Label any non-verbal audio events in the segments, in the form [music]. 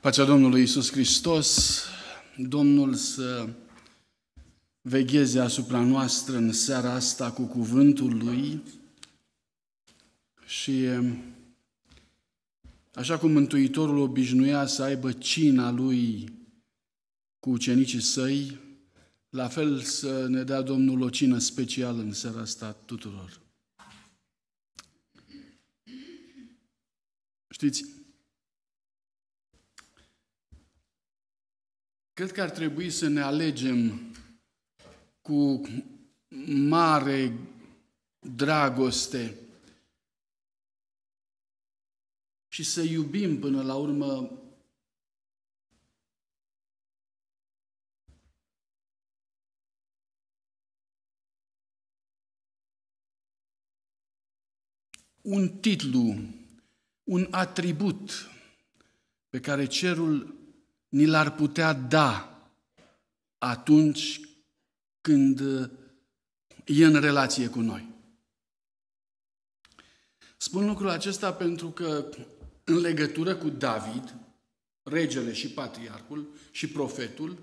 Pacea Domnului Isus Hristos, Domnul să vegheze asupra noastră în seara asta cu cuvântul Lui și așa cum Mântuitorul obișnuia să aibă cina Lui cu ucenicii săi, la fel să ne dea Domnul o cină specială în seara asta tuturor. Știți, Cred că ar trebui să ne alegem cu mare dragoste și să iubim până la urmă un titlu, un atribut pe care cerul ni l-ar putea da atunci când uh, e în relație cu noi. Spun lucrul acesta pentru că în legătură cu David, regele și patriarhul și profetul,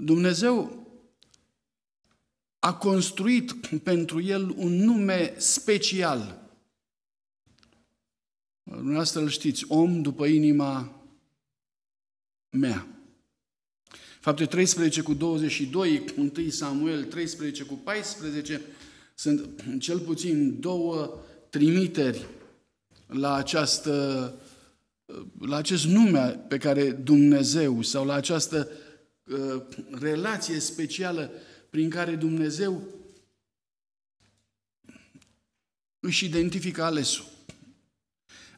Dumnezeu a construit pentru el un nume special Dumneavoastră îl știți, om după inima mea. Fapte 13 cu 22, 1 Samuel 13 cu 14, sunt cel puțin două trimiteri la, această, la acest nume pe care Dumnezeu sau la această uh, relație specială prin care Dumnezeu își identifică alesul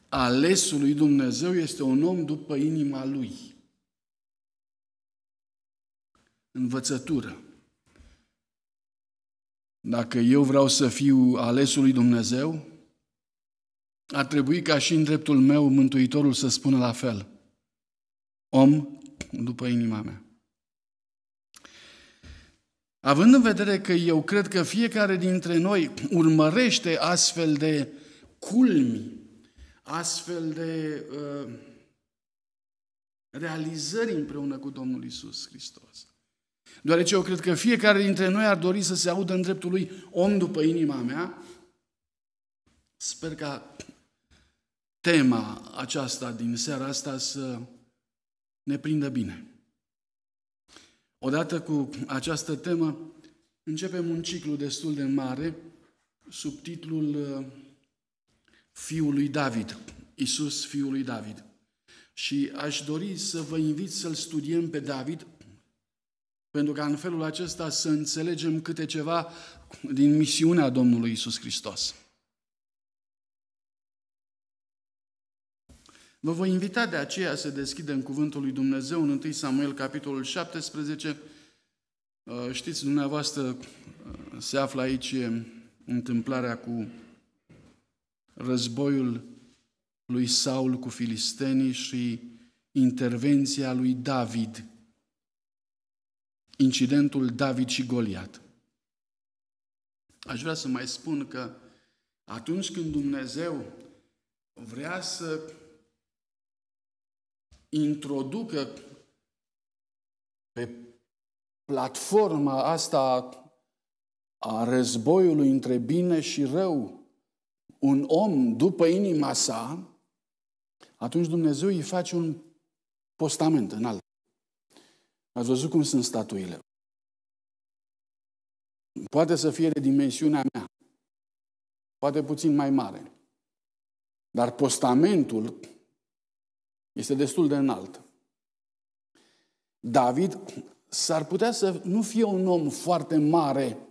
alesul lui Dumnezeu este un om după inima lui. Învățătură. Dacă eu vreau să fiu alesul lui Dumnezeu, ar trebui ca și în dreptul meu Mântuitorul să spună la fel. Om după inima mea. Având în vedere că eu cred că fiecare dintre noi urmărește astfel de culmi astfel de uh, realizări împreună cu Domnul Isus Hristos. Deoarece eu cred că fiecare dintre noi ar dori să se audă în dreptul lui om după inima mea, sper ca tema aceasta din seara asta să ne prindă bine. Odată cu această temă, începem un ciclu destul de mare sub titlul uh, fiul lui David, Isus, fiul lui David. Și aș dori să vă invit să-l studiem pe David, pentru că în felul acesta să înțelegem câte ceva din misiunea Domnului Isus Hristos. Vă voi invita de aceea să deschidem Cuvântul lui Dumnezeu în 1 Samuel, capitolul 17. Știți, dumneavoastră, se află aici întâmplarea cu războiul lui Saul cu filistenii și intervenția lui David, incidentul David și Goliat. Aș vrea să mai spun că atunci când Dumnezeu vrea să introducă pe platforma asta a războiului între bine și rău, un om după inima sa, atunci Dumnezeu îi face un postament înalt. Ați văzut cum sunt statuile. Poate să fie de dimensiunea mea, poate puțin mai mare. Dar postamentul este destul de înalt. David s-ar putea să nu fie un om foarte mare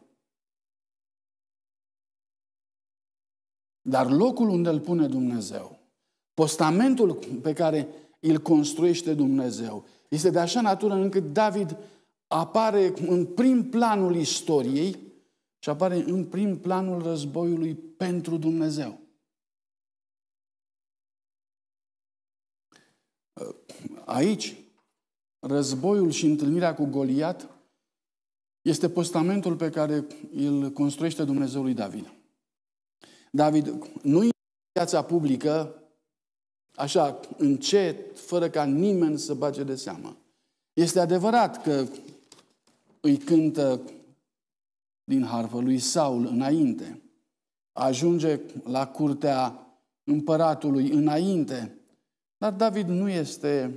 Dar locul unde îl pune Dumnezeu, postamentul pe care îl construiește Dumnezeu, este de așa natură încât David apare în prim planul istoriei și apare în prim planul războiului pentru Dumnezeu. Aici, războiul și întâlnirea cu Goliat este postamentul pe care îl construiește Dumnezeul lui David. David nu în viața publică, așa, încet, fără ca nimeni să bage de seamă. Este adevărat că îi cântă din harfă lui Saul înainte. Ajunge la curtea împăratului înainte. Dar David nu este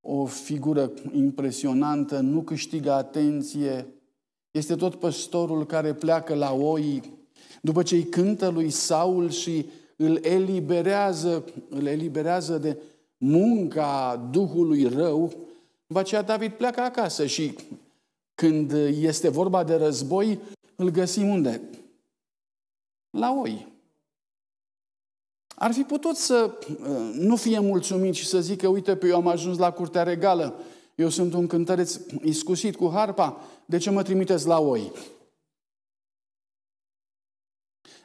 o figură impresionantă, nu câștigă atenție, este tot păstorul care pleacă la oi după ce îi cântă lui Saul și îl eliberează, îl eliberează de munca Duhului rău, după aceea David pleacă acasă și când este vorba de război, îl găsim unde? La oi. Ar fi putut să uh, nu fie mulțumit și să zică, uite, pe eu am ajuns la curtea regală, eu sunt un cântăreț iscusit cu harpa, de ce mă trimiteți la oi?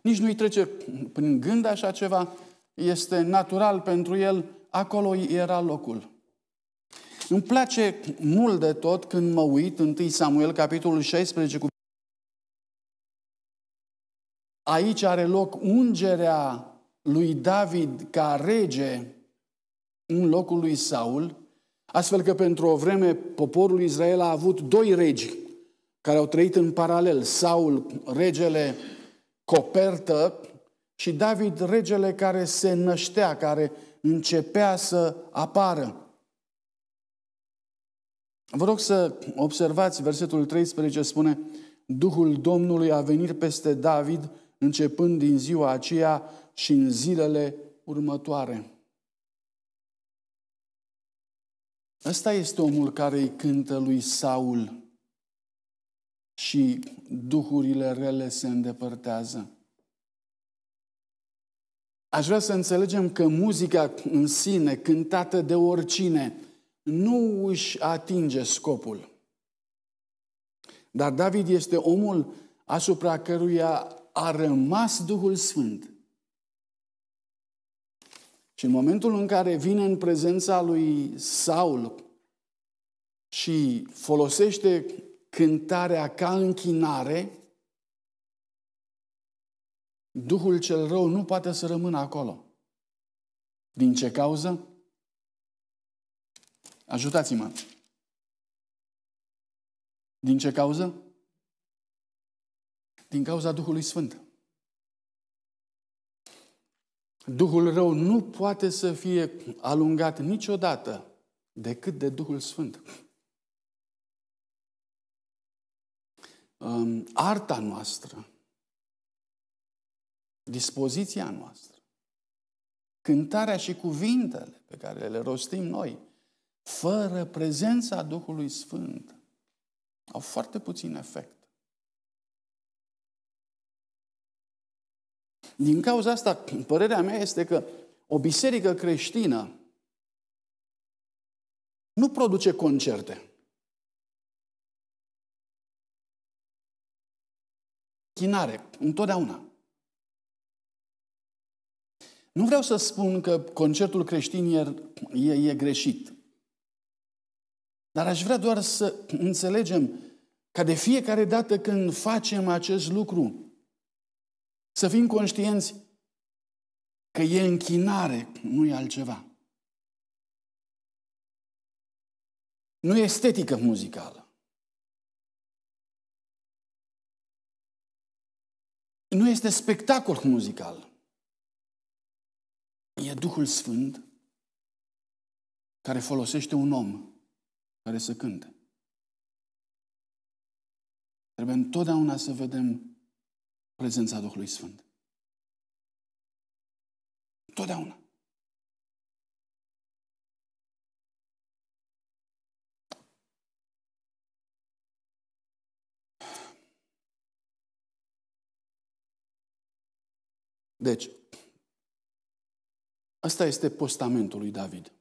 nici nu-i trece prin gând așa ceva, este natural pentru el, acolo era locul. Îmi place mult de tot când mă uit, 1 Samuel, capitolul 16, cu Aici are loc ungerea lui David ca rege în locul lui Saul, astfel că pentru o vreme poporul Israel a avut doi regi care au trăit în paralel, Saul, regele copertă și David regele care se năștea, care începea să apară. Vă rog să observați, versetul 13 spune, Duhul Domnului a venit peste David începând din ziua aceea și în zilele următoare. Ăsta este omul care îi cântă lui Saul și duhurile rele se îndepărtează. Aș vrea să înțelegem că muzica în sine, cântată de oricine, nu își atinge scopul. Dar David este omul asupra căruia a rămas Duhul Sfânt. Și în momentul în care vine în prezența lui Saul și folosește cântarea ca închinare, Duhul cel rău nu poate să rămână acolo. Din ce cauză? Ajutați-mă! Din ce cauză? Din cauza Duhului Sfânt. Duhul rău nu poate să fie alungat niciodată decât de Duhul Sfânt. um, arta noastră, dispoziția noastră, cântarea și cuvintele pe care le rostim noi, fără prezența Duhului Sfânt, au foarte puțin efect. Din cauza asta, părerea mea este că o biserică creștină nu produce concerte. Chinare, întotdeauna. Nu vreau să spun că concertul creștin e, e, e greșit. Dar aș vrea doar să înțelegem ca de fiecare dată când facem acest lucru, să fim conștienți că e închinare, nu e altceva. Nu e estetică muzicală. nu este spectacol muzical. E Duhul Sfânt care folosește un om care să cânte. Trebuie întotdeauna să vedem prezența Duhului Sfânt. Întotdeauna. Deci, asta este postamentul lui David.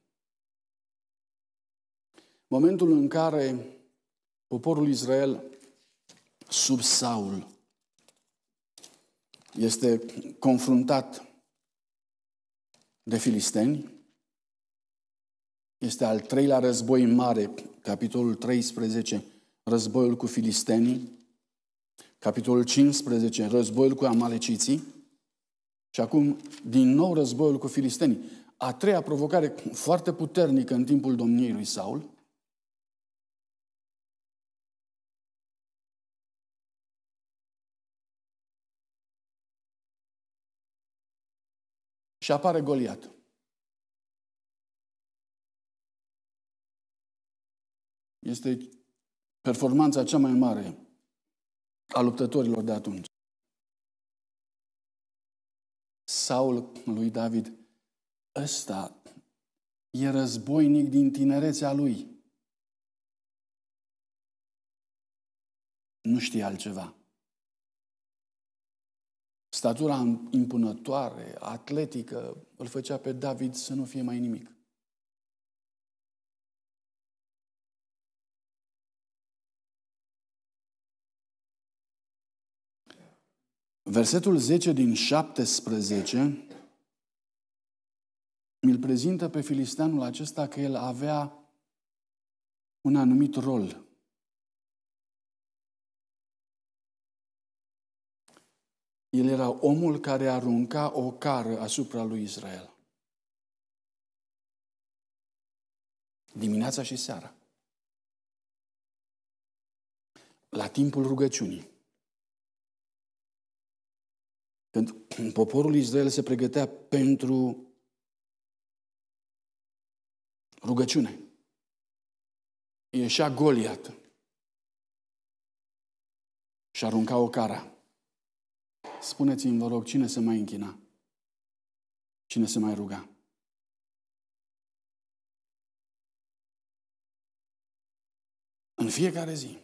Momentul în care poporul Israel sub Saul este confruntat de filisteni. Este al treilea război mare, capitolul 13, războiul cu filistenii, capitolul 15, războiul cu amaleciții. Și acum, din nou, războiul cu filistenii. A treia provocare foarte puternică în timpul domniei lui Saul. Și apare Goliat. Este performanța cea mai mare a luptătorilor de atunci. Saul lui David, ăsta e războinic din tinerețea lui. Nu știe altceva. Statura impunătoare, atletică, îl făcea pe David să nu fie mai nimic. Versetul 10 din 17 mi-l prezintă pe filisteanul acesta că el avea un anumit rol. El era omul care arunca o cară asupra lui Israel. Dimineața și seara. La timpul rugăciunii. Pentru poporul Israel se pregătea pentru rugăciune, ieșea Goliat și arunca o cara. Spuneți-mi, vă rog, cine se mai închina? Cine se mai ruga? În fiecare zi.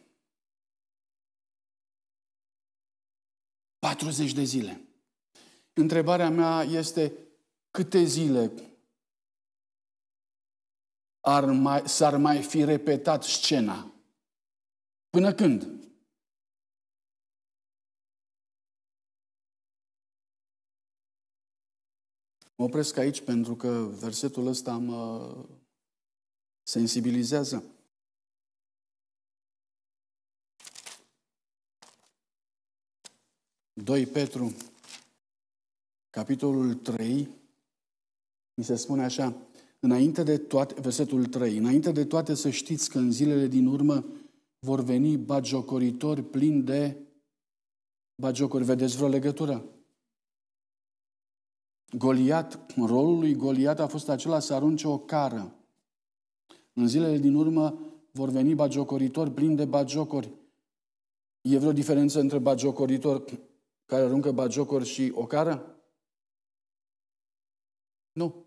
40 de zile. Întrebarea mea este câte zile ar mai, s-ar mai fi repetat scena? Până când? Mă opresc aici pentru că versetul ăsta mă sensibilizează. Doi Petru capitolul 3, mi se spune așa, înainte de toate, versetul 3, înainte de toate să știți că în zilele din urmă vor veni bagiocoritori plini de bagiocori. Vedeți vreo legătură? Goliat, rolul lui Goliat a fost acela să arunce o cară. În zilele din urmă vor veni bagiocoritori plini de bagiocori. E vreo diferență între bagiocoritor care aruncă bagiocori și o cară? Nu.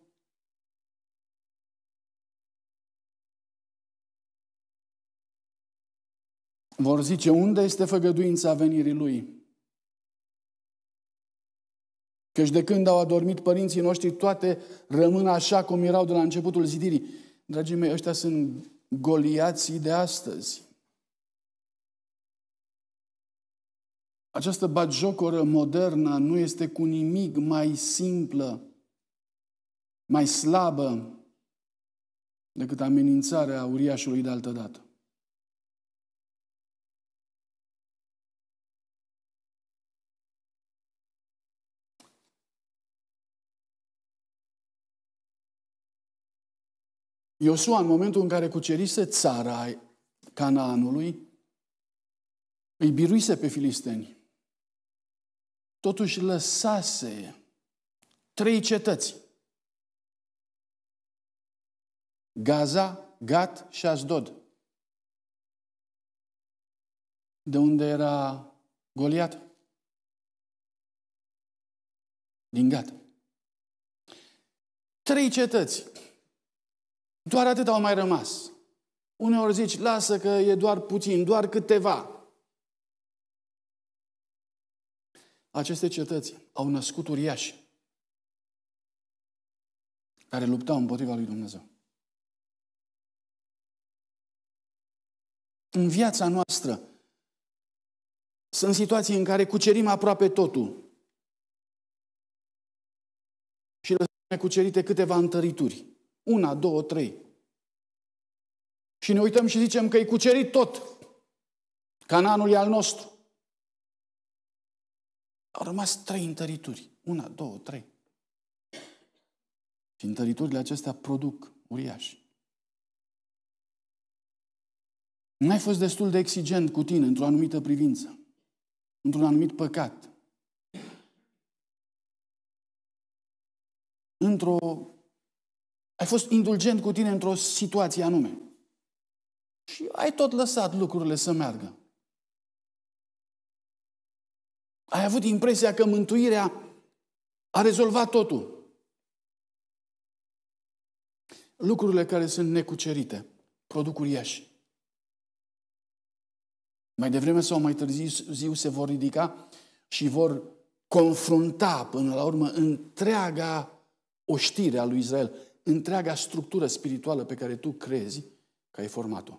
Vor zice, unde este făgăduința venirii lui? Căci de când au adormit părinții noștri, toate rămân așa cum erau de la începutul zidirii. Dragii mei, ăștia sunt goliații de astăzi. Această bagiocoră modernă nu este cu nimic mai simplă mai slabă decât amenințarea uriașului de altă dată. Iosua, în momentul în care cucerise țara Canaanului, îi biruise pe filisteni. Totuși lăsase trei cetăți Gaza, Gat și Asdod. De unde era Goliat? Din Gat. Trei cetăți. Doar atât au mai rămas. Uneori zici, lasă că e doar puțin, doar câteva. Aceste cetăți au născut uriași care luptau împotriva lui Dumnezeu. în viața noastră. Sunt situații în care cucerim aproape totul și lăsăm cucerite câteva întărituri. Una, două, trei. Și ne uităm și zicem că e cucerit tot. Cananul e al nostru. Au rămas trei întărituri. Una, două, trei. Și întăriturile acestea produc uriași. N-ai fost destul de exigent cu tine într-o anumită privință, într-un anumit păcat, într-o... Ai fost indulgent cu tine într-o situație anume. Și ai tot lăsat lucrurile să meargă. Ai avut impresia că mântuirea a rezolvat totul. Lucrurile care sunt necucerite produc uriași. Mai devreme sau mai târziu se vor ridica și vor confrunta până la urmă întreaga oștire a lui Israel, întreaga structură spirituală pe care tu crezi că ai format-o.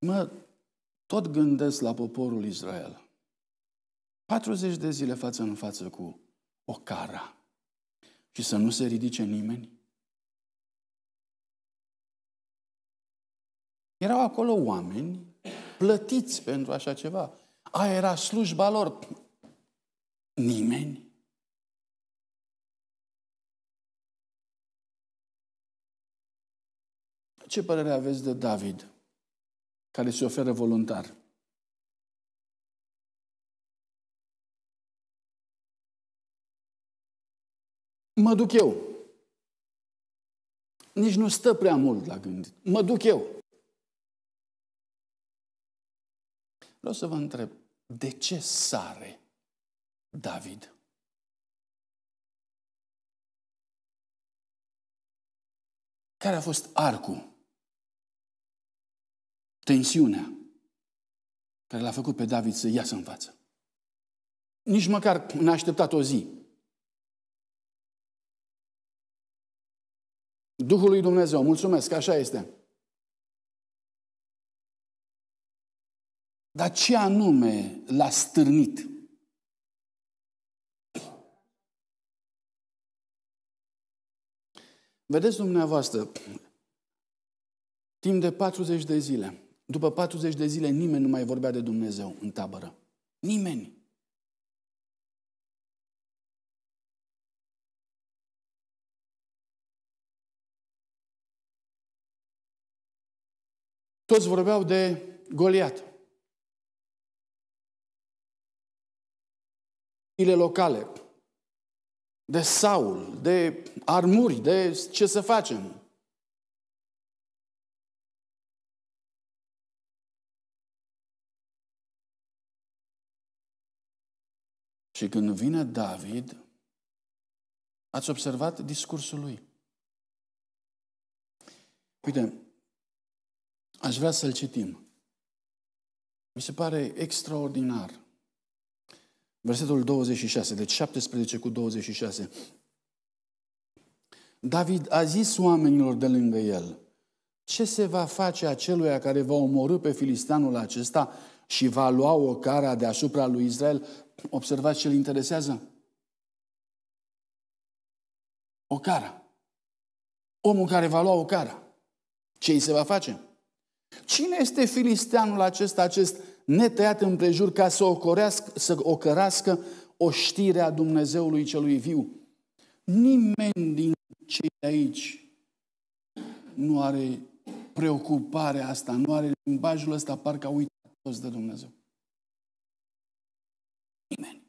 Mă tot gândesc la poporul Israel. 40 de zile față în față cu o cara și să nu se ridice nimeni? Erau acolo oameni plătiți pentru așa ceva. a era slujba lor. Nimeni. Ce părere aveți de David, care se oferă voluntar? mă duc eu. Nici nu stă prea mult la gândit. Mă duc eu. Vreau să vă întreb, de ce sare David? Care a fost arcul? Tensiunea care l-a făcut pe David să iasă în față. Nici măcar n-a așteptat o zi. Duhul lui Dumnezeu. Mulțumesc, așa este. Dar ce anume l-a stârnit? Vedeți dumneavoastră, timp de 40 de zile, după 40 de zile nimeni nu mai vorbea de Dumnezeu în tabără. Nimeni. toți vorbeau de Goliat. Ile locale, de Saul, de armuri, de ce să facem. Și când vine David, ați observat discursul lui. Uite, Aș vrea să-l citim. Mi se pare extraordinar. Versetul 26, deci 17 cu 26. David a zis oamenilor de lângă el, ce se va face aceluia care va omorâ pe filistanul acesta și va lua o cara deasupra lui Israel? Observați ce îl interesează? O cara. Omul care va lua o cara. Ce îi se va face? Cine este filisteanul acesta, acest netăiat împrejur ca să, ocorească, să ocărească oștirea Dumnezeului celui viu? Nimeni din cei de aici nu are preocuparea asta, nu are limbajul ăsta, parcă a uitat toți de Dumnezeu. Nimeni.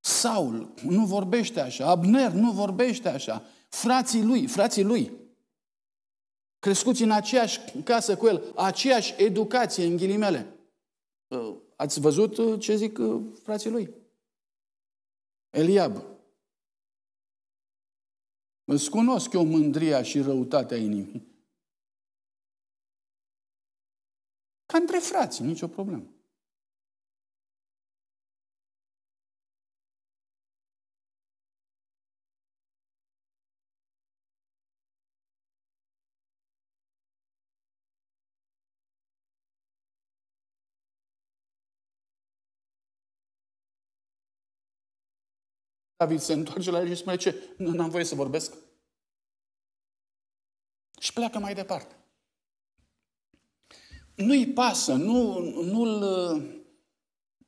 Saul nu vorbește așa, Abner nu vorbește așa, Frații lui, frații lui, crescuți în aceeași casă cu el, aceeași educație, în ghilimele. Uh, ați văzut uh, ce zic uh, frații lui? Eliab. Îți cunosc eu mândria și răutatea inimii. Ca între frații, nicio problemă. David se întoarce la el și spune ce? Nu am voie să vorbesc. Și pleacă mai departe. Nu-i pasă, nu, nu-l,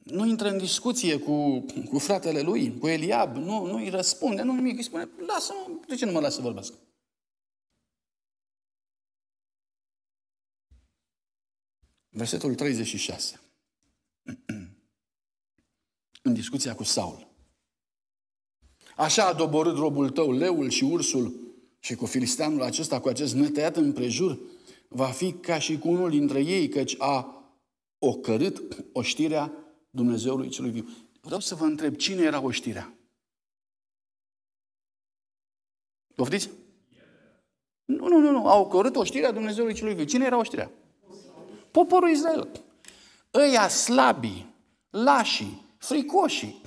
nu intră în discuție cu, cu fratele lui, cu Eliab, nu, nu-i răspunde, nu nimic, îi spune, lasă-mă, de ce nu mă las să vorbesc? Versetul 36. [clears throat] în discuția cu Saul. Așa a doborât robul tău leul și ursul și cu filisteanul acesta, cu acest netăiat împrejur, va fi ca și cu unul dintre ei, căci a ocărât oștirea Dumnezeului celui viu. Vreau să vă întreb, cine era oștirea? Poftiți? Nu, nu, nu, nu. Au ocărât oștirea Dumnezeului celui viu. Cine era oștirea? Poporul Israel. Ăia slabi, lași, fricoșii,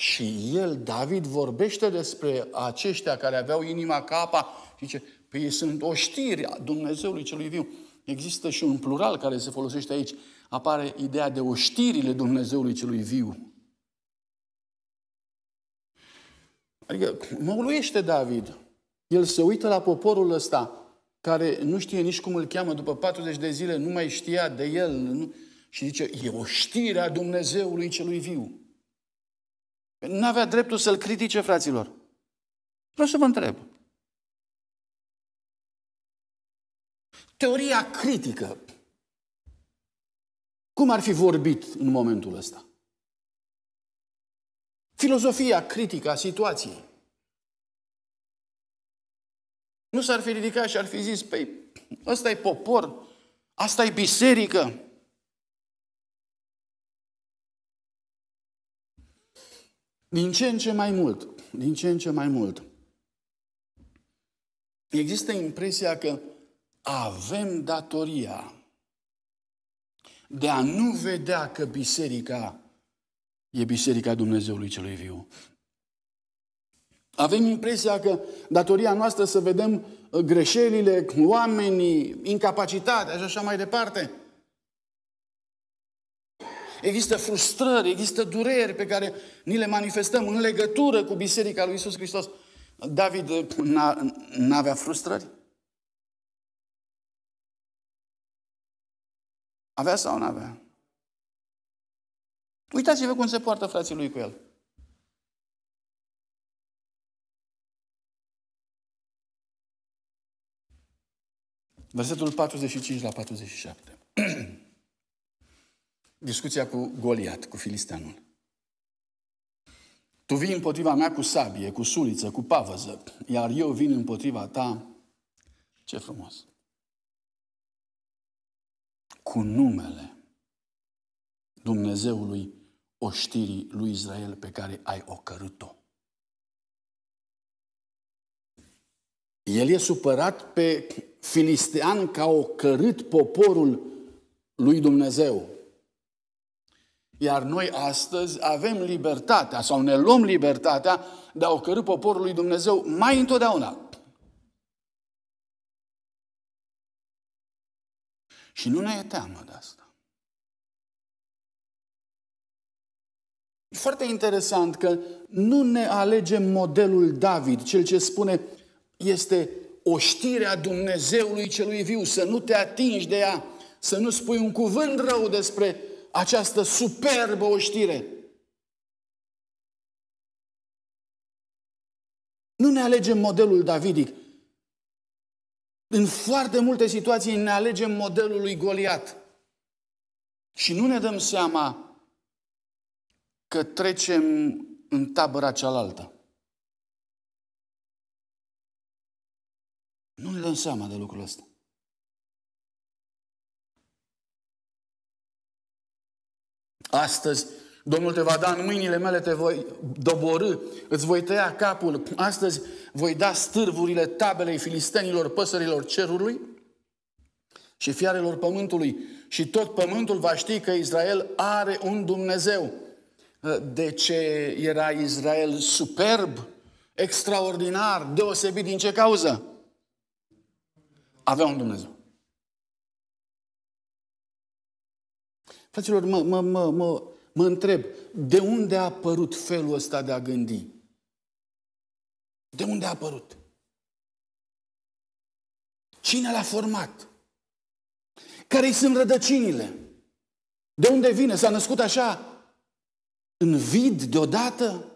și el, David, vorbește despre aceștia care aveau inima capa. Zice, păi ei sunt oștiri a Dumnezeului celui viu. Există și un plural care se folosește aici. Apare ideea de oștirile Dumnezeului celui viu. Adică mă uluiește David. El se uită la poporul ăsta care nu știe nici cum îl cheamă, după 40 de zile nu mai știa de el. Nu? Și zice, e oștirea Dumnezeului celui viu. Nu avea dreptul să-l critique, fraților. Vreau să vă întreb. Teoria critică. Cum ar fi vorbit în momentul ăsta? Filozofia critică a situației. Nu s-ar fi ridicat și ar fi zis, păi, ăsta e popor, asta e biserică, Din ce în ce mai mult, din ce în ce mai mult, există impresia că avem datoria de a nu vedea că biserica e biserica Dumnezeului celui viu. Avem impresia că datoria noastră să vedem greșelile, oamenii, incapacitatea și așa mai departe există frustrări, există dureri pe care ni le manifestăm în legătură cu Biserica lui Isus Hristos. David uh, n-avea frustrări? Avea sau nu avea? Uitați-vă cum se poartă frații lui cu el. Versetul 45 la 47 discuția cu Goliat, cu filisteanul. Tu vii împotriva mea cu sabie, cu suliță, cu pavăză, iar eu vin împotriva ta. Ce frumos! Cu numele Dumnezeului oștirii lui Israel pe care ai ocărât-o. El e supărat pe filistean că a ocărât poporul lui Dumnezeu, iar noi astăzi avem libertatea sau ne luăm libertatea de a ocărâ poporul lui Dumnezeu mai întotdeauna. Și nu ne e teamă de asta. Foarte interesant că nu ne alegem modelul David, cel ce spune este oștirea Dumnezeului celui viu, să nu te atingi de ea, să nu spui un cuvânt rău despre această superbă oștire. Nu ne alegem modelul davidic. În foarte multe situații ne alegem modelul lui Goliat. Și nu ne dăm seama că trecem în tabăra cealaltă. Nu ne dăm seama de lucrul ăsta. Astăzi, Domnul te va da în mâinile mele, te voi doborâ, îți voi tăia capul. Astăzi voi da stârvurile tabelei filistenilor, păsărilor cerului și fiarelor pământului. Și tot pământul va ști că Israel are un Dumnezeu. De ce era Israel superb, extraordinar, deosebit din ce cauză? Avea un Dumnezeu. Fraților, mă, mă, mă, mă, mă întreb, de unde a apărut felul ăsta de a gândi? De unde a apărut? Cine l-a format? Care-i sunt rădăcinile? De unde vine? S-a născut așa în vid deodată?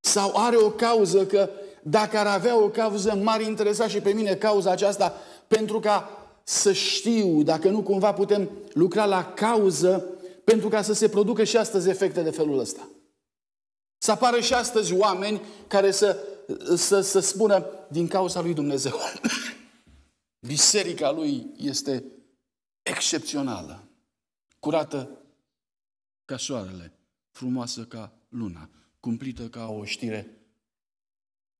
Sau are o cauză că dacă ar avea o cauză, m-ar interesa și pe mine cauza aceasta pentru ca să știu dacă nu cumva putem lucra la cauză pentru ca să se producă și astăzi efecte de felul ăsta. Să apară și astăzi oameni care să, să, să spună din cauza lui Dumnezeu. [coughs] Biserica lui este excepțională, curată ca soarele, frumoasă ca luna, cumplită ca o știre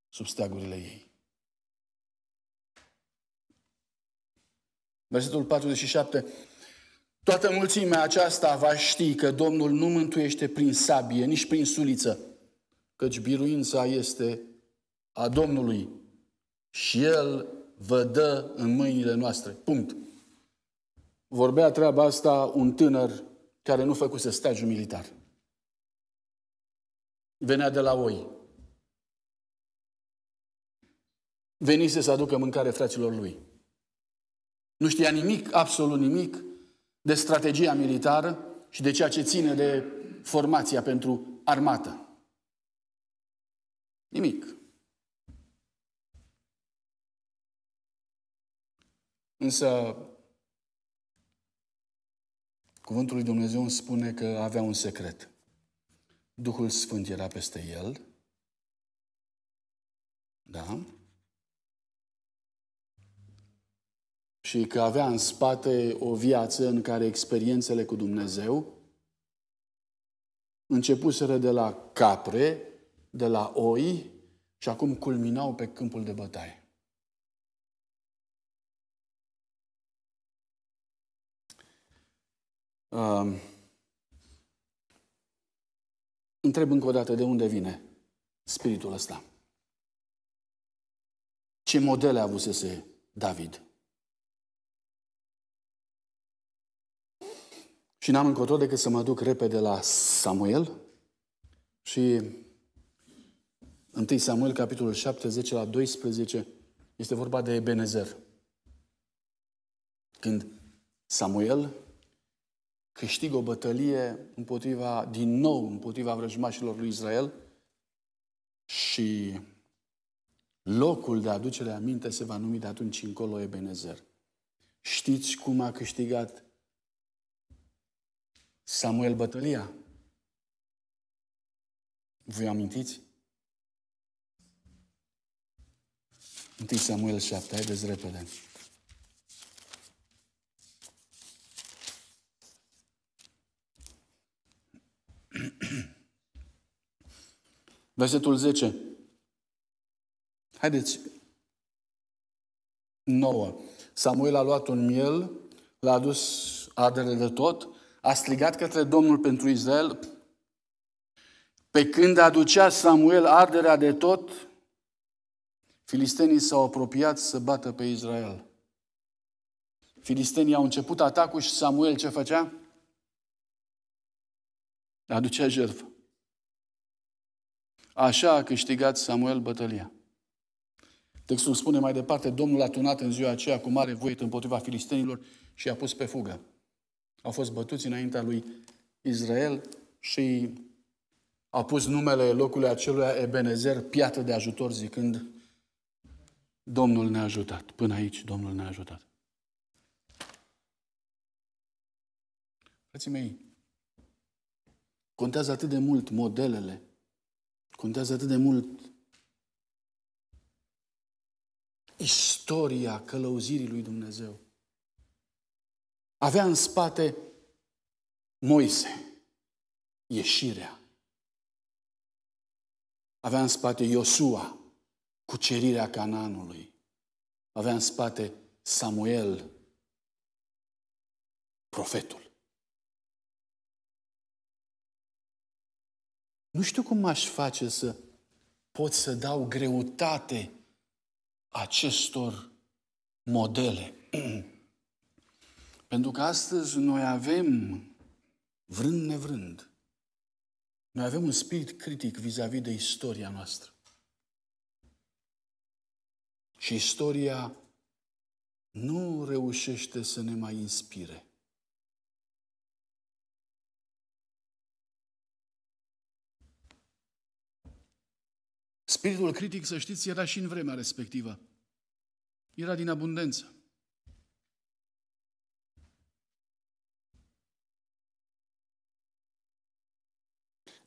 sub steagurile ei. Versetul 47. Toată mulțimea aceasta va ști că Domnul nu mântuiește prin sabie, nici prin suliță, căci biruința este a Domnului și El vă dă în mâinile noastre. Punct. Vorbea treaba asta un tânăr care nu făcuse stagiu militar. Venea de la oi. Venise să aducă mâncare fraților lui. Nu știa nimic, absolut nimic, de strategia militară și de ceea ce ține de formația pentru armată. Nimic. Însă, Cuvântul lui Dumnezeu îmi spune că avea un secret. Duhul Sfânt era peste el. Da? și că avea în spate o viață în care experiențele cu Dumnezeu începuseră de la capre, de la oi și acum culminau pe câmpul de bătaie. Uh, întreb încă o dată de unde vine spiritul ăsta. Ce modele avusese David? Și n-am încotro decât să mă duc repede la Samuel și 1 Samuel, capitolul 70 la 12, este vorba de Ebenezer. Când Samuel câștigă o bătălie împotriva, din nou împotriva vrăjmașilor lui Israel și locul de aducere a minte se va numi de atunci încolo Ebenezer. Știți cum a câștigat Samuel Bătălia. Vă amintiți? 1 Samuel 7, haideți repede. [clears throat] Versetul 10. Haideți. 9. Samuel a luat un miel, l-a adus ardere de tot a strigat către Domnul pentru Israel, pe când aducea Samuel arderea de tot, filistenii s-au apropiat să bată pe Israel. Filistenii au început atacul și Samuel ce făcea? Aducea jertfă. Așa a câștigat Samuel bătălia. Textul spune mai departe, Domnul a tunat în ziua aceea cu mare voie împotriva filistenilor și i-a pus pe fugă. Au fost bătuți înaintea lui Israel și a pus numele locului acelui Ebenezer, piată de ajutor, zicând, Domnul ne-a ajutat. Până aici, Domnul ne-a ajutat. Frații mei, contează atât de mult modelele, contează atât de mult istoria călăuzirii lui Dumnezeu avea în spate Moise, ieșirea. Avea în spate Iosua, cucerirea Cananului. Avea în spate Samuel, profetul. Nu știu cum aș face să pot să dau greutate acestor modele. [clears throat] Pentru că astăzi noi avem, vrând nevrând, noi avem un spirit critic vis-a-vis de istoria noastră. Și istoria nu reușește să ne mai inspire. Spiritul critic, să știți, era și în vremea respectivă. Era din abundență.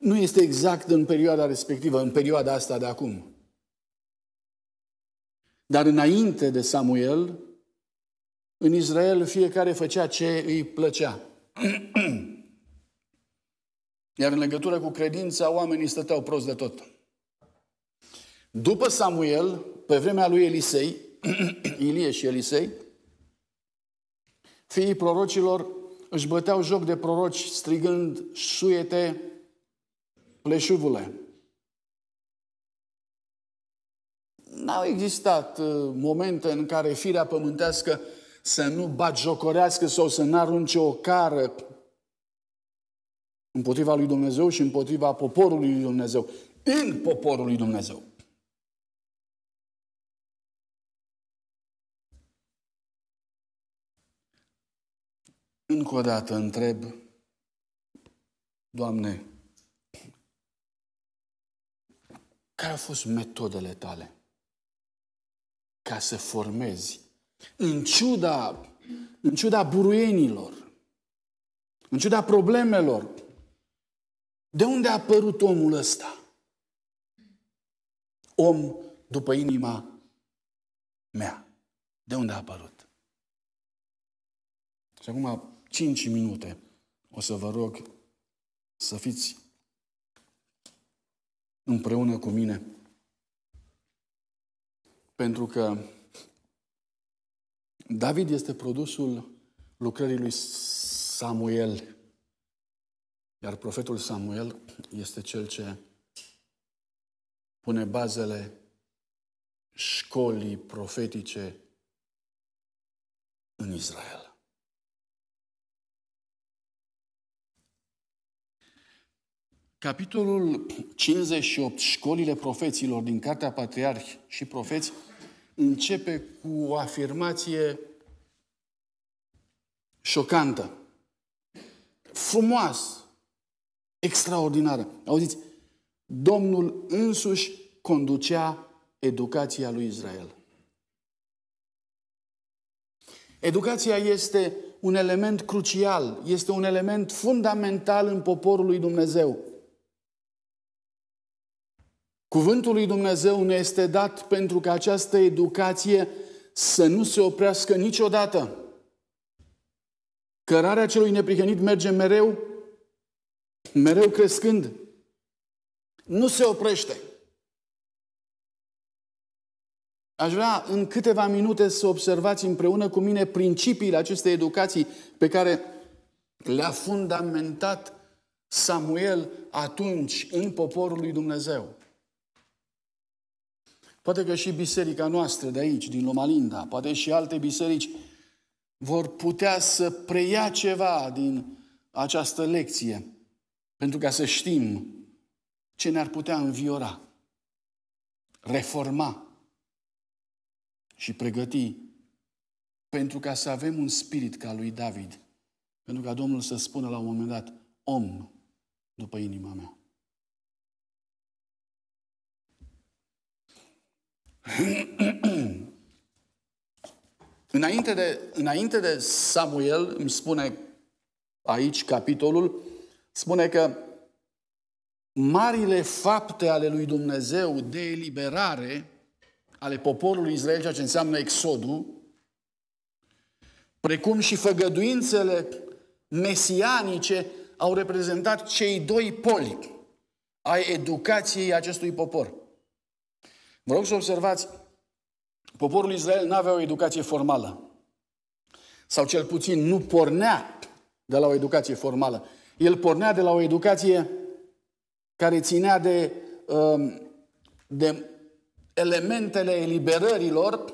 nu este exact în perioada respectivă, în perioada asta de acum. Dar înainte de Samuel, în Israel fiecare făcea ce îi plăcea. [clears throat] Iar în legătură cu credința, oamenii stăteau prost de tot. După Samuel, pe vremea lui Elisei, [clears throat] Ilie și Elisei, fiii prorocilor își băteau joc de proroci strigând suiete, Pleșuvule, n-au existat uh, momente în care firea pământească să nu bat jocorească sau să nu arunce o cară împotriva lui Dumnezeu și împotriva poporului lui Dumnezeu, în poporul lui Dumnezeu. Încă o dată întreb, Doamne, Care au fost metodele tale ca să formezi, în ciuda, în ciuda buruienilor, în ciuda problemelor, de unde a apărut omul ăsta? Om după inima mea. De unde a apărut? Și acum, 5 minute, o să vă rog să fiți împreună cu mine. Pentru că David este produsul lucrării lui Samuel. Iar profetul Samuel este cel ce pune bazele școlii profetice în Israel. Capitolul 58, școlile profeților din Cartea Patriarhi și Profeți, începe cu o afirmație șocantă, frumoasă, extraordinară. Auziți, Domnul însuși conducea educația lui Israel. Educația este un element crucial, este un element fundamental în poporul lui Dumnezeu. Cuvântul lui Dumnezeu ne este dat pentru că această educație să nu se oprească niciodată. Cărarea celui neprihănit merge mereu, mereu crescând. Nu se oprește. Aș vrea în câteva minute să observați împreună cu mine principiile acestei educații pe care le-a fundamentat Samuel atunci în poporul lui Dumnezeu. Poate că și biserica noastră de aici, din Lomalinda, poate și alte biserici vor putea să preia ceva din această lecție, pentru ca să știm ce ne-ar putea înviora, reforma și pregăti pentru ca să avem un spirit ca lui David, pentru ca Domnul să spună la un moment dat, om după inima mea. [coughs] înainte, de, înainte de Samuel, îmi spune aici capitolul, spune că marile fapte ale lui Dumnezeu de eliberare ale poporului Israel, ceea ce înseamnă exodul, precum și făgăduințele mesianice au reprezentat cei doi poli ai educației acestui popor. Vă rog să observați, poporul Israel nu avea o educație formală. Sau cel puțin nu pornea de la o educație formală. El pornea de la o educație care ținea de, um, de elementele eliberărilor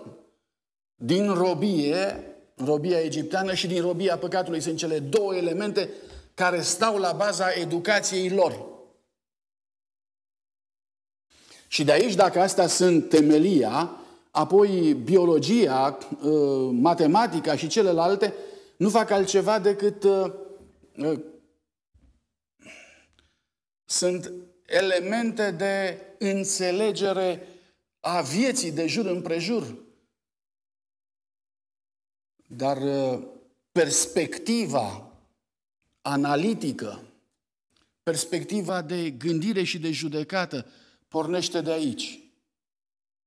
din robie, robia egipteană și din robia păcatului. Sunt cele două elemente care stau la baza educației lor. Și de aici, dacă astea sunt temelia, apoi biologia, ă, matematica și celelalte nu fac altceva decât ă, ă, sunt elemente de înțelegere a vieții de jur împrejur. Dar perspectiva analitică, perspectiva de gândire și de judecată, pornește de aici.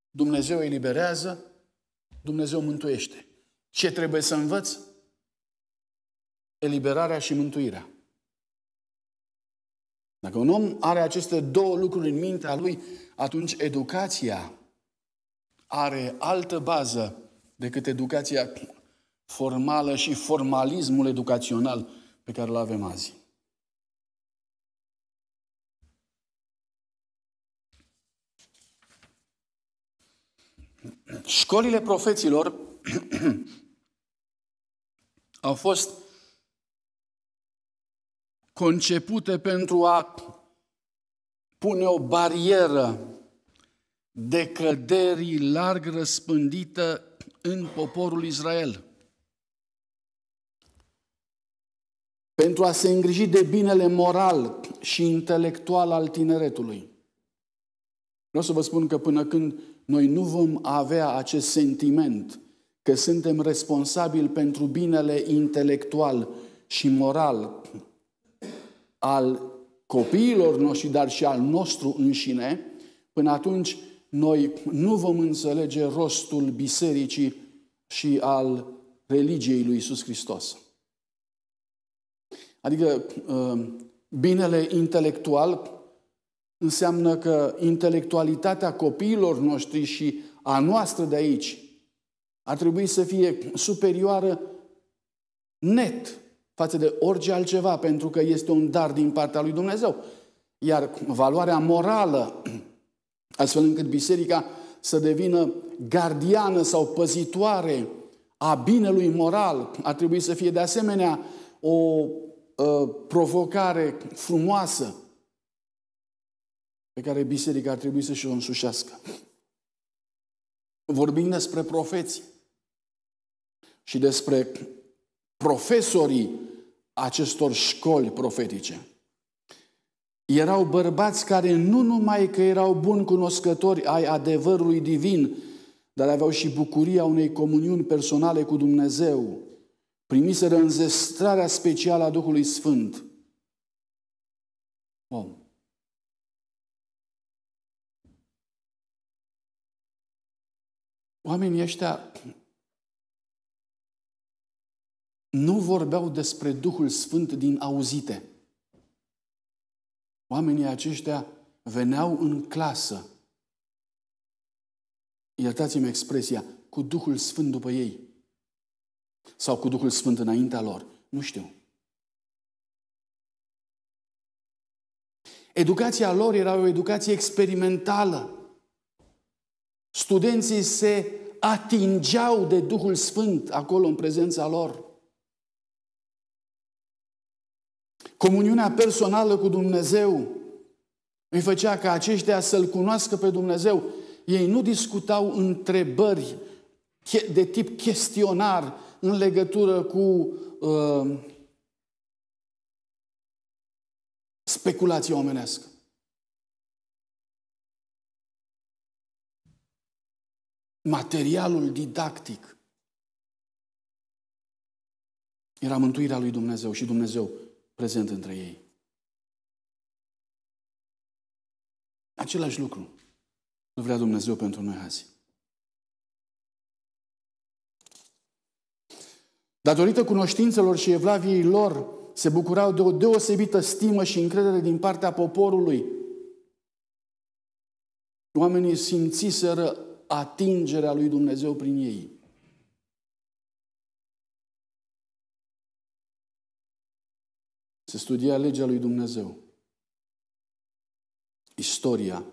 Dumnezeu eliberează, Dumnezeu mântuiește. Ce trebuie să învăț? Eliberarea și mântuirea. Dacă un om are aceste două lucruri în mintea lui, atunci educația are altă bază decât educația formală și formalismul educațional pe care îl avem azi. Școlile profeților [clears throat] au fost concepute pentru a pune o barieră de căderii larg răspândită în poporul Israel. Pentru a se îngriji de binele moral și intelectual al tineretului. Vreau să vă spun că până când noi nu vom avea acest sentiment că suntem responsabili pentru binele intelectual și moral al copiilor noștri, dar și al nostru înșine, până atunci noi nu vom înțelege rostul bisericii și al religiei lui Isus Hristos. Adică uh, binele intelectual înseamnă că intelectualitatea copiilor noștri și a noastră de aici ar trebui să fie superioară net față de orice altceva, pentru că este un dar din partea lui Dumnezeu. Iar valoarea morală, [clears throat] astfel încât biserica să devină gardiană sau păzitoare a binelui moral, ar trebui să fie de asemenea o uh, provocare frumoasă pe care biserica ar trebui să și o însușească. Vorbim despre profeți și despre profesorii acestor școli profetice. Erau bărbați care nu numai că erau buni cunoscători ai adevărului divin, dar aveau și bucuria unei comuniuni personale cu Dumnezeu. Primiseră înzestrarea specială a Duhului Sfânt. Om. Oamenii ăștia nu vorbeau despre Duhul Sfânt din auzite. Oamenii aceștia veneau în clasă. Iertați-mi expresia, cu Duhul Sfânt după ei. Sau cu Duhul Sfânt înaintea lor. Nu știu. Educația lor era o educație experimentală. Studenții se atingeau de Duhul Sfânt acolo în prezența lor. Comuniunea personală cu Dumnezeu îi făcea ca aceștia să-L cunoască pe Dumnezeu. Ei nu discutau întrebări de tip chestionar în legătură cu uh, speculația omenească. materialul didactic era mântuirea lui Dumnezeu și Dumnezeu prezent între ei. Același lucru Nu vrea Dumnezeu pentru noi azi. Datorită cunoștințelor și evlaviei lor, se bucurau de o deosebită stimă și încredere din partea poporului. Oamenii simțiseră atingerea lui Dumnezeu prin ei. Se studia legea lui Dumnezeu, istoria,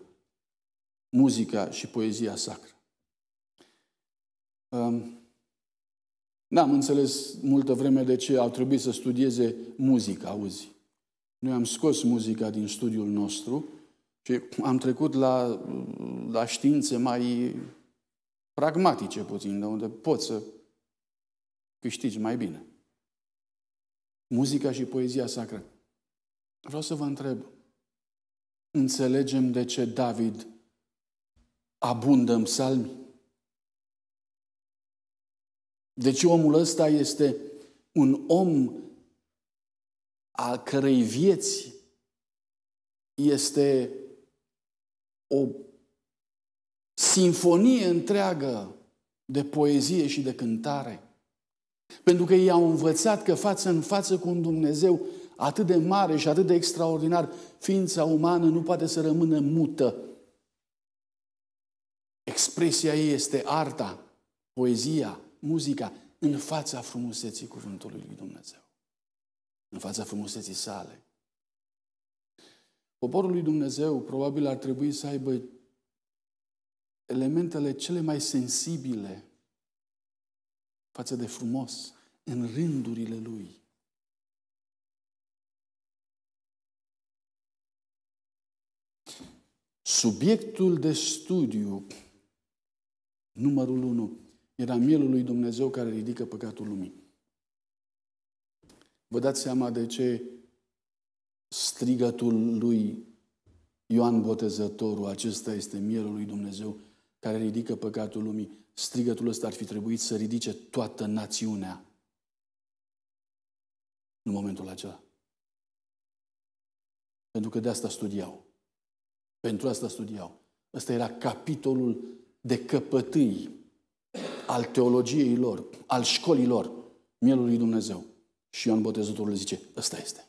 muzica și poezia sacră. N-am înțeles multă vreme de ce au trebuit să studieze muzica, auzi. Noi am scos muzica din studiul nostru, și am trecut la, la științe mai pragmatice puțin, de unde poți să câștigi mai bine. Muzica și poezia sacră. Vreau să vă întreb, înțelegem de ce David abundă în psalmi? De ce omul ăsta este un om al cărei vieți este o sinfonie întreagă de poezie și de cântare. Pentru că ei au învățat că față în față cu un Dumnezeu atât de mare și atât de extraordinar, ființa umană nu poate să rămână mută. Expresia ei este arta, poezia, muzica, în fața frumuseții cuvântului lui Dumnezeu. În fața frumuseții sale. Poporul lui Dumnezeu probabil ar trebui să aibă elementele cele mai sensibile față de frumos în rândurile lui. Subiectul de studiu, numărul 1, era mielul lui Dumnezeu care ridică păcatul lumii. Vă dați seama de ce strigătul lui Ioan Botezătorul, acesta este mielul lui Dumnezeu care ridică păcatul lumii, strigătul ăsta ar fi trebuit să ridice toată națiunea în momentul acela. Pentru că de asta studiau. Pentru asta studiau. Ăsta era capitolul de căpătâi al teologiei lor, al școlilor mielul lui Dumnezeu. Și Ioan Botezătorul zice, ăsta este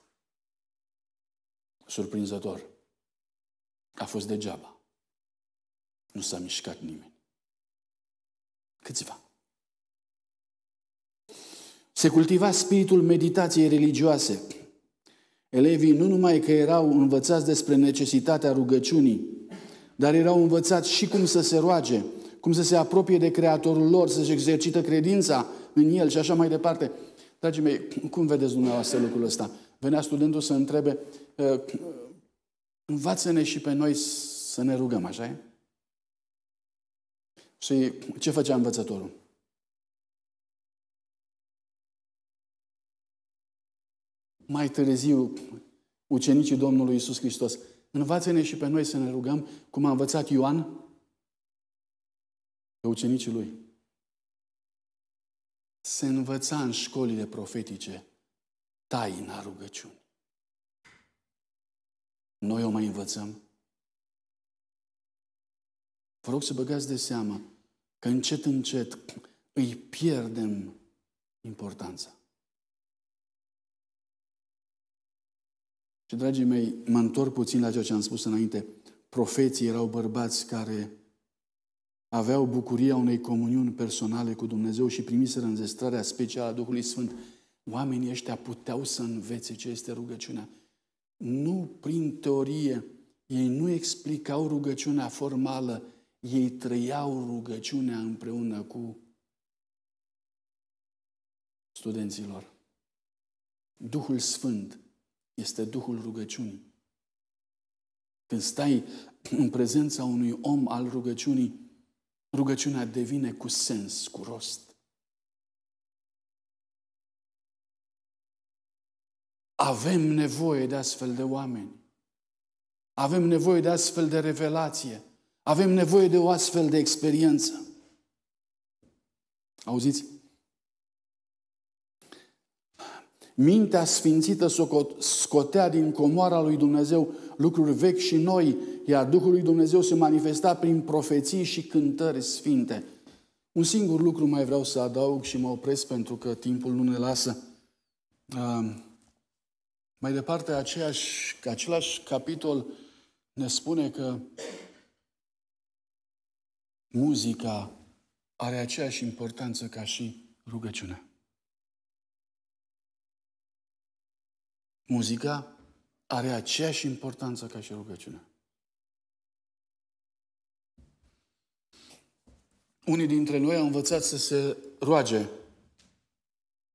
surprinzător, a fost degeaba. Nu s-a mișcat nimeni. Câțiva. Se cultiva spiritul meditației religioase. Elevii nu numai că erau învățați despre necesitatea rugăciunii, dar erau învățați și cum să se roage, cum să se apropie de Creatorul lor, să-și exercită credința în El și așa mai departe. Dragii mei, cum vedeți dumneavoastră lucrul ăsta? venea studentul să întrebe, ă, învață-ne și pe noi să ne rugăm, așa e? Și ce făcea învățătorul? Mai târziu, ucenicii Domnului Isus Hristos, învață-ne și pe noi să ne rugăm cum a învățat Ioan pe ucenicii lui. Se învăța în școlile profetice taina rugăciunii. Noi o mai învățăm? Vă rog să băgați de seamă că încet, încet îi pierdem importanța. Și, dragii mei, mă întorc puțin la ceea ce am spus înainte. Profeții erau bărbați care aveau bucuria unei comuniuni personale cu Dumnezeu și primiseră înzestrarea specială a Duhului Sfânt oamenii ăștia puteau să învețe ce este rugăciunea. Nu prin teorie, ei nu explicau rugăciunea formală, ei trăiau rugăciunea împreună cu studenților. Duhul Sfânt este Duhul rugăciunii. Când stai în prezența unui om al rugăciunii, rugăciunea devine cu sens, cu rost. Avem nevoie de astfel de oameni. Avem nevoie de astfel de revelație. Avem nevoie de o astfel de experiență. Auziți? Mintea sfințită scotea din comoara lui Dumnezeu lucruri vechi și noi, iar Duhul lui Dumnezeu se manifesta prin profeții și cântări sfinte. Un singur lucru mai vreau să adaug și mă opresc pentru că timpul nu ne lasă. Uh mai departe, aceeași, același capitol ne spune că muzica are aceeași importanță ca și rugăciunea. Muzica are aceeași importanță ca și rugăciunea. Unii dintre noi au învățat să se roage,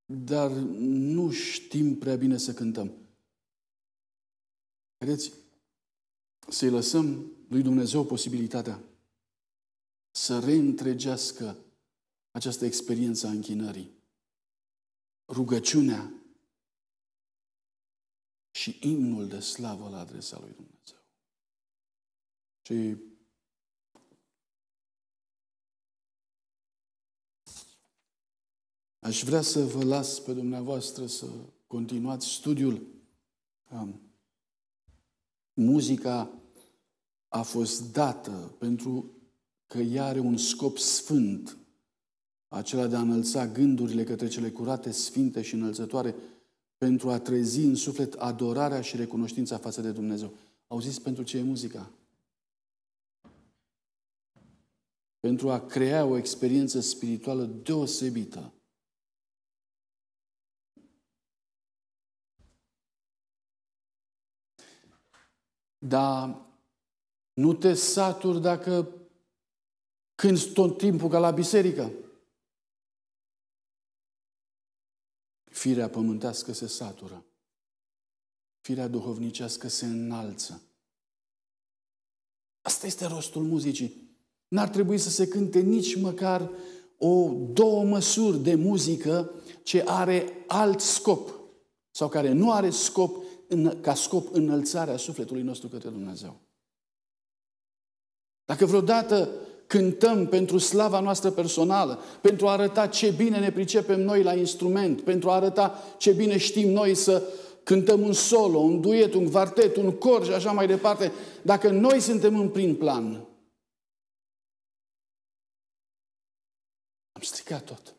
dar nu știm prea bine să cântăm. Vedeți? Să-i lăsăm lui Dumnezeu posibilitatea să reîntregească această experiență a închinării. Rugăciunea și imnul de slavă la adresa lui Dumnezeu. Și aș vrea să vă las pe dumneavoastră să continuați studiul Amin. Muzica a fost dată pentru că ea are un scop sfânt, acela de a înălța gândurile către cele curate, sfinte și înălțătoare, pentru a trezi în suflet adorarea și recunoștința față de Dumnezeu. Auziți pentru ce e muzica? Pentru a crea o experiență spirituală deosebită. Dar nu te saturi dacă când tot timpul ca la biserică. Firea pământească se satură. Firea duhovnicească se înalță. Asta este rostul muzicii. N-ar trebui să se cânte nici măcar o două măsuri de muzică ce are alt scop sau care nu are scop ca scop înălțarea sufletului nostru către Dumnezeu. Dacă vreodată cântăm pentru slava noastră personală, pentru a arăta ce bine ne pricepem noi la instrument, pentru a arăta ce bine știm noi să cântăm un solo, un duet, un quartet, un cor și așa mai departe, dacă noi suntem în prim plan, am stricat tot.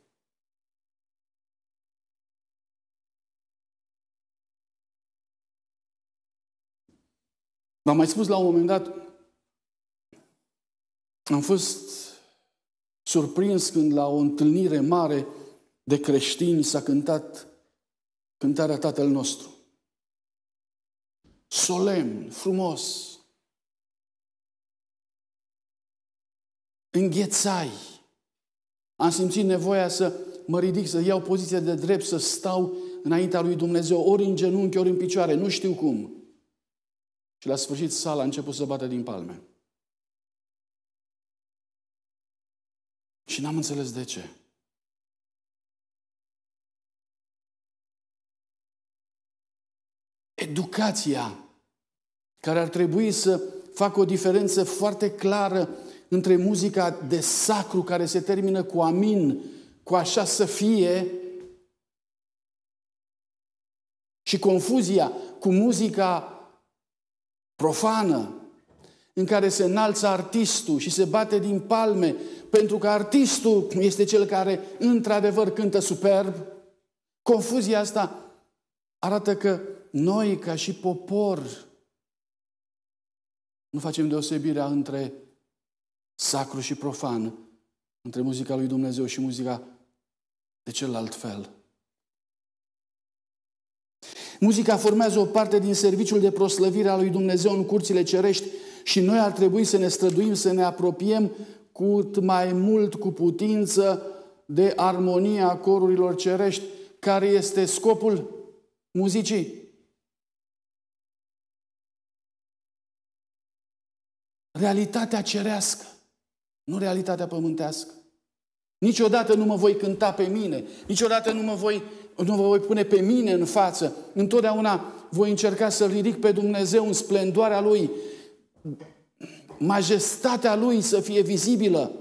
V-am mai spus la un moment dat, am fost surprins când la o întâlnire mare de creștini s-a cântat cântarea Tatăl nostru. Solemn, frumos. Înghețai. Am simțit nevoia să mă ridic, să iau poziția de drept, să stau înaintea lui Dumnezeu, ori în genunchi, ori în picioare, nu știu cum. Și la sfârșit sala a început să bată din palme. Și n-am înțeles de ce. Educația care ar trebui să facă o diferență foarte clară între muzica de sacru care se termină cu amin, cu așa să fie, și confuzia cu muzica profană, în care se înalță artistul și se bate din palme, pentru că artistul este cel care într-adevăr cântă superb. Confuzia asta arată că noi, ca și popor, nu facem deosebirea între sacru și profan, între muzica lui Dumnezeu și muzica de celălalt fel. Muzica formează o parte din serviciul de proslăvire a lui Dumnezeu în curțile cerești și noi ar trebui să ne străduim, să ne apropiem cât mai mult cu putință de armonia corurilor cerești, care este scopul muzicii. Realitatea cerească, nu realitatea pământească. Niciodată nu mă voi cânta pe mine, niciodată nu mă voi, nu mă voi pune pe mine în față. Întotdeauna voi încerca să-L ridic pe Dumnezeu în splendoarea Lui, majestatea Lui să fie vizibilă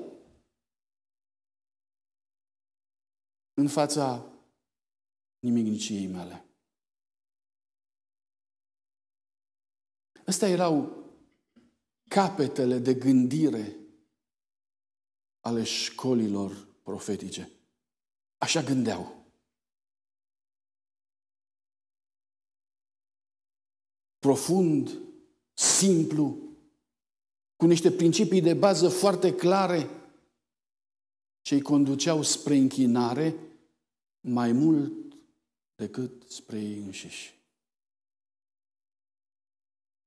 în fața nimicniciei mele. Astea erau capetele de gândire ale școlilor profetice. Așa gândeau. Profund, simplu, cu niște principii de bază foarte clare ce îi conduceau spre închinare mai mult decât spre ei înșiși.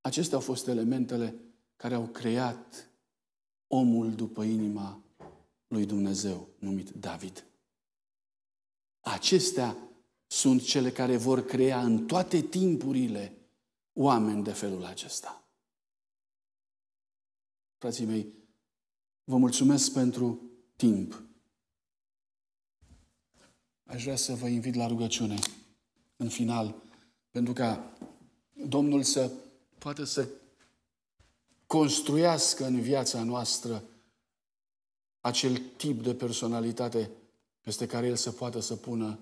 Acestea au fost elementele care au creat omul după inima lui Dumnezeu, numit David. Acestea sunt cele care vor crea în toate timpurile oameni de felul acesta. Frații mei, vă mulțumesc pentru timp. Aș vrea să vă invit la rugăciune în final, pentru ca Domnul să poată să construiască în viața noastră acel tip de personalitate peste care el să poată să pună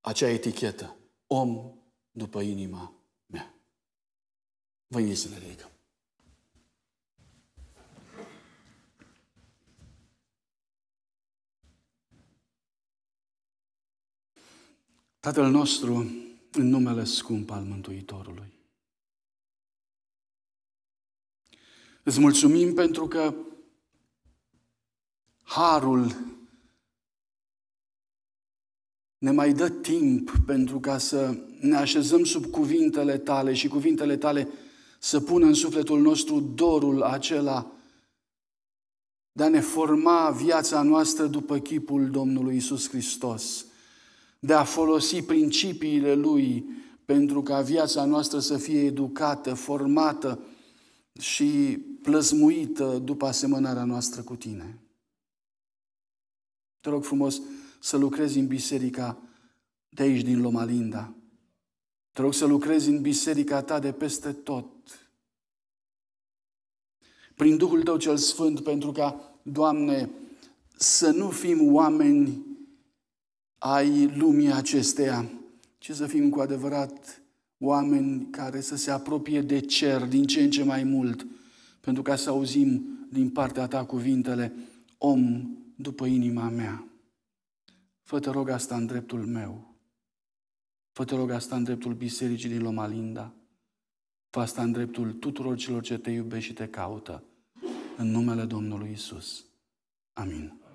acea etichetă. Om după inima mea. Vă invit să ne ridicăm. Tatăl nostru, în numele scump al Mântuitorului. Îți mulțumim pentru că harul ne mai dă timp pentru ca să ne așezăm sub cuvintele tale și cuvintele tale să pună în sufletul nostru dorul acela de a ne forma viața noastră după chipul Domnului Isus Hristos, de a folosi principiile Lui pentru ca viața noastră să fie educată, formată și plăsmuită după asemănarea noastră cu Tine. Te rog frumos să lucrezi în biserica de aici, din Lomalinda. Te rog să lucrezi în biserica ta de peste tot. Prin Duhul Tău cel Sfânt, pentru ca, Doamne, să nu fim oameni ai lumii acesteia, ci să fim cu adevărat oameni care să se apropie de cer din ce în ce mai mult, pentru ca să auzim din partea ta cuvintele om după inima mea. Fă te rog asta în dreptul meu. Fă te rog asta în dreptul bisericii din Lomalinda. Fă asta în dreptul tuturor celor ce te iubesc și te caută. În numele Domnului Isus. Amin.